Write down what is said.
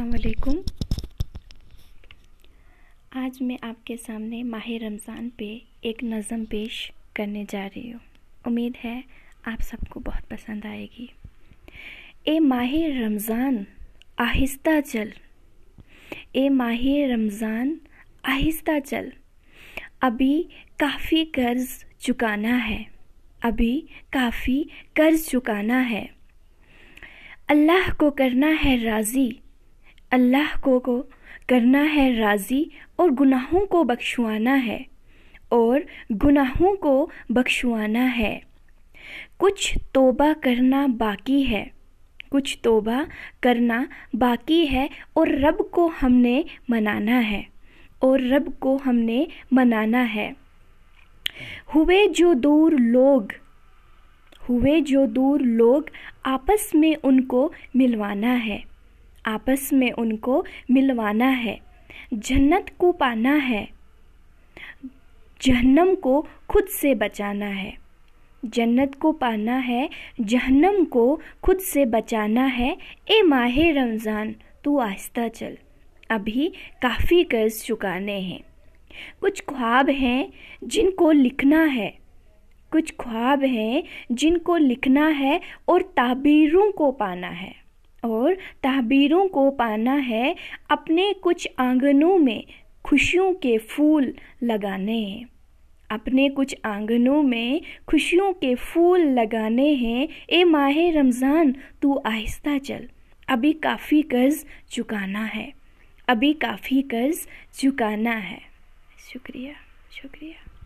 असलकुम आज मैं आपके सामने माह रमज़ान पे एक नज़म पेश करने जा रही हूँ उम्मीद है आप सबको बहुत पसंद आएगी ए माह रमज़ान आहिस्ता चल ए माह रमज़ान आहिस्ता चल अभी काफ़ी कर्ज़ चुकाना है अभी काफ़ी कर्ज़ चुकाना है अल्लाह को करना है राज़ी अल्लाह को को करना है राज़ी और गुनाहों को बख्शवाना है और गुनाहों को बख्शवाना है कुछ तोबा करना बाकी है कुछ तोबा करना बाकी है और रब को हमने मनाना है और रब को हमने मनाना है हुए जो दूर लोग हुए जो दूर लोग आपस में उनको मिलवाना है आपस में उनको मिलवाना है जन्नत को पाना है जहन्नम को खुद से बचाना है जन्नत को पाना है जहन्नम को खुद से बचाना है ए माह रमज़ान तू आस्ता चल अभी काफ़ी कर्ज चुकाने हैं कुछ ख्वाब हैं जिनको लिखना है कुछ ख्वाब हैं जिनको लिखना है और ताबीरों को पाना है और तहबीरों को पाना है अपने कुछ आंगनों में खुशियों के फूल लगाने हैं अपने कुछ आंगनों में खुशियों के फूल लगाने हैं ए माह रमज़ान तू आहिस्ता चल अभी काफ़ी कर्ज चुकाना है अभी काफ़ी कर्ज चुकाना है शुक्रिया शुक्रिया